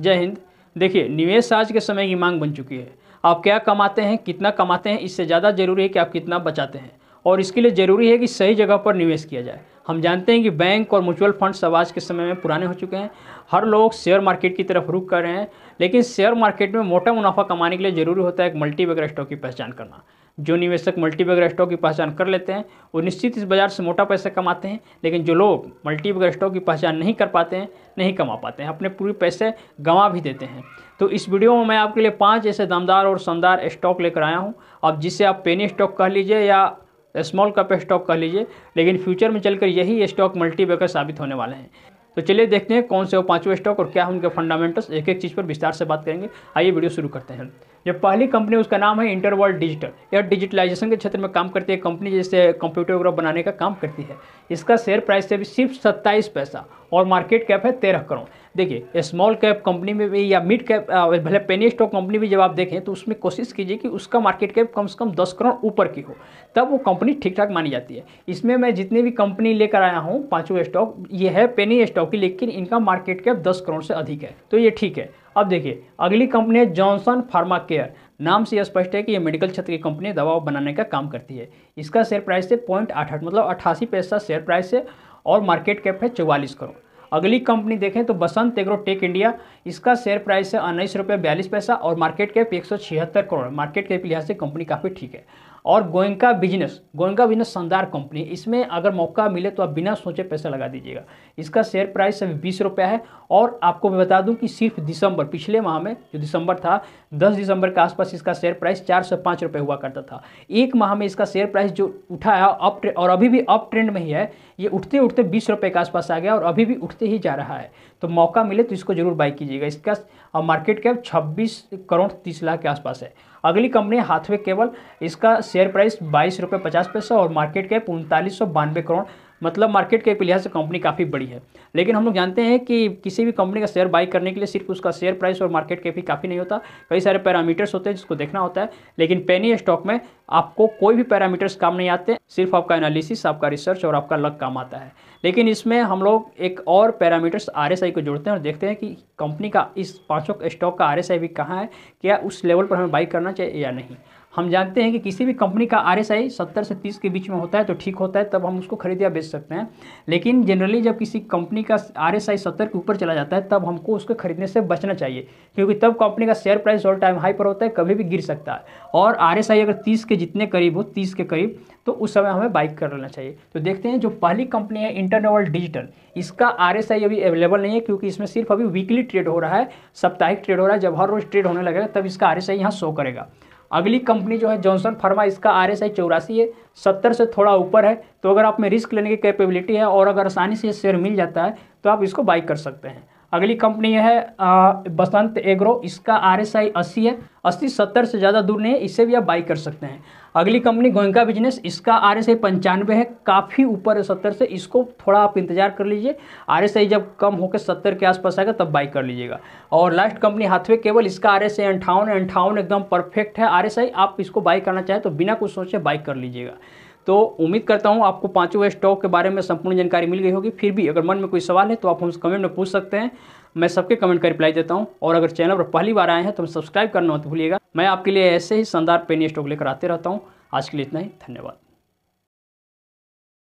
जय हिंद देखिए निवेश आज के समय की मांग बन चुकी है आप क्या कमाते हैं कितना कमाते हैं इससे ज़्यादा जरूरी है कि आप कितना बचाते हैं और इसके लिए ज़रूरी है कि सही जगह पर निवेश किया जाए हम जानते हैं कि बैंक और म्यूचुअल फंड सब आज के समय में पुराने हो चुके हैं हर लोग शेयर मार्केट की तरफ रुख कर रहे हैं लेकिन शेयर मार्केट में मोटा मुनाफा कमाने के लिए ज़रूरी होता है एक मल्टी स्टॉक की पहचान करना जो निवेशक मल्टी मल्टीबैगर स्टॉक की पहचान कर लेते हैं वो निश्चित इस बाजार से मोटा पैसा कमाते हैं लेकिन जो लोग मल्टी मल्टीबैगर स्टॉक की पहचान नहीं कर पाते हैं नहीं कमा पाते हैं अपने पूरे पैसे गंवा भी देते हैं तो इस वीडियो में मैं आपके लिए पाँच ऐसे दमदार और शानदार स्टॉक लेकर आया हूँ अब जिसे आप पेनी स्टॉक कह लीजिए या स्मॉल कप स्टॉक कह लीजिए लेकिन फ्यूचर में चलकर यही स्टॉक मल्टी साबित होने वाले हैं तो चलिए देखते हैं कौन से वो पांचवें स्टॉक और क्या है उनके फंडामेंटल्स एक एक चीज़ पर विस्तार से बात करेंगे आइए वीडियो शुरू करते हैं जो पहली कंपनी उसका नाम है इंटरवर्ल्ड डिजिटल यह डिजिटलाइजेशन के क्षेत्र में काम करती है कंपनी जैसे कंप्यूटर वगैरह बनाने का काम करती है इसका शेयर प्राइस से भी सिर्फ सत्ताईस पैसा और मार्केट कैप है तेरह करोड़ देखिए स्मॉल कैप कंपनी में भी या मिड कैप भले पेनी स्टॉक कंपनी भी जब आप देखें तो उसमें कोशिश कीजिए कि उसका मार्केट कैप कम से कम दस करोड़ ऊपर की हो तब वो कंपनी ठीक ठाक मानी जाती है इसमें मैं जितनी भी कंपनी लेकर आया हूँ पाँचों स्टॉक ये है पेनी स्टॉक की लेकिन इनका मार्केट कैप दस करोड़ से अधिक है तो ये ठीक है अब देखिए अगली कंपनी है जॉनसन फार्मा केयर नाम से स्पष्ट है कि यह मेडिकल क्षेत्र की कंपनी दवा बनाने का काम करती है इसका शेयर प्राइस है पॉइंट आठ आठ मतलब अट्ठासी पैसा शेयर प्राइस है और मार्केट कैप है चौवालीस करोड़ अगली कंपनी देखें तो बसंत एग्रो टेक इंडिया इसका शेयर प्राइस है उन्नीस रुपये बयालीस पैसा और मार्केट कैप एक सौ छिहत्तर करोड़ मार्केट कैप के लिहाज से कंपनी काफ़ी ठीक है और गोयंका बिजनेस गोयंका बिजनेस शानदार कंपनी इसमें अगर मौका मिले तो आप बिना सोचे पैसा लगा दीजिएगा इसका शेयर प्राइस अभी बीस रुपया है और आपको मैं बता दूं कि सिर्फ दिसंबर पिछले माह में जो दिसंबर था दस दिसंबर के आसपास इसका शेयर प्राइस चार से पाँच रुपये हुआ करता था एक माह में इसका शेयर प्राइस जो उठाया अप और अभी भी अप ट्रेंड में ही है ये उठते उठते बीस रुपये के आसपास आ गया और अभी भी उठते ही जा रहा है तो मौका मिले तो इसको जरूर बाई कीजिएगा इसका मार्केट कैप छब्बीस करोड़ तीस लाख के आसपास है अगली कंपनी हाथवे केबल इसका शेयर प्राइस बाईस रुपये पचास पैसे और मार्केट कैप उनतालीस सौ बानवे करोड़ मतलब मार्केट कैप के लिहाज से कंपनी काफ़ी बड़ी है लेकिन हम लोग जानते हैं कि किसी भी कंपनी का शेयर बाई करने के लिए सिर्फ उसका शेयर प्राइस और मार्केट कैप ही काफ़ी नहीं होता कई सारे पैरामीटर्स होते हैं जिसको देखना होता है लेकिन पेनी स्टॉक में आपको कोई भी पैरामीटर्स काम नहीं आते सिर्फ आपका एनालिसिस आपका रिसर्च और आपका लक काम आता है लेकिन इसमें हम लोग एक और पैरामीटर्स आर को जोड़ते हैं और देखते हैं कि कंपनी का इस पाँचों स्टॉक का आर भी कहाँ है क्या उस लेवल पर हमें बाई करना चाहिए या नहीं हम जानते हैं कि किसी भी कंपनी का आर एस आई सत्तर से तीस के बीच में होता है तो ठीक होता है तब हम उसको खरीद या बेच सकते हैं लेकिन जनरली जब किसी कंपनी का आर एस आई सत्तर के ऊपर चला जाता है तब हमको उसको खरीदने से बचना चाहिए क्योंकि तब कंपनी का share price all time high पर होता है कभी भी गिर सकता है और आर एस आई अगर तीस के जितने करीब हो तीस के करीब तो उस समय हमें बाइक कर लेना चाहिए तो देखते हैं जो पहली कंपनी है इंटरनेवल डिजिटल इसका आर अभी अवेलेबल नहीं है क्योंकि इसमें सिर्फ अभी वीकली ट्रेड हो रहा है साप्ताहिक ट्रेड हो रहा है जब हर रोज़ ट्रेड होने लगेगा तब इसका आर एस यहाँ शो करेगा अगली कंपनी जो है जॉनसन फार्मा इसका आर एस आई चौरासी है सत्तर से थोड़ा ऊपर है तो अगर आप में रिस्क लेने की कैपेबिलिटी है और अगर आसानी से शेयर मिल जाता है तो आप इसको बाइक कर सकते हैं अगली कंपनी है बसंत एग्रो इसका आर एस आई अस्सी है अस्सी सत्तर से ज़्यादा दूर नहीं है इससे भी आप बाई कर सकते हैं अगली कंपनी गोयंका बिजनेस इसका आर एस आई पंचानवे है काफ़ी ऊपर है सत्तर से इसको थोड़ा आप इंतजार कर लीजिए आर एस आई जब कम होकर सत्तर के आसपास आएगा तब बाई कर लीजिएगा और लास्ट कंपनी हाथवे केवल इसका आर एस आई अंठावन अंठावन एकदम परफेक्ट है आर एस आई आप इसको बाई करना चाहें तो बिना कुछ सोचे बाई कर लीजिएगा तो उम्मीद करता हूँ आपको पाँचों स्टॉक के बारे में संपूर्ण जानकारी मिल गई होगी फिर भी अगर मन में कोई सवाल है तो आप हमसे कमेंट में पूछ सकते हैं मैं सबके कमेंट का रिप्लाई देता हूँ और अगर चैनल पर पहली बार आए हैं तो सब्सक्राइब करना मत भूलिएगा मैं आपके लिए ऐसे ही शानदार पेनी स्टॉक लेकर आते रहता हूँ आज के लिए इतना ही धन्यवाद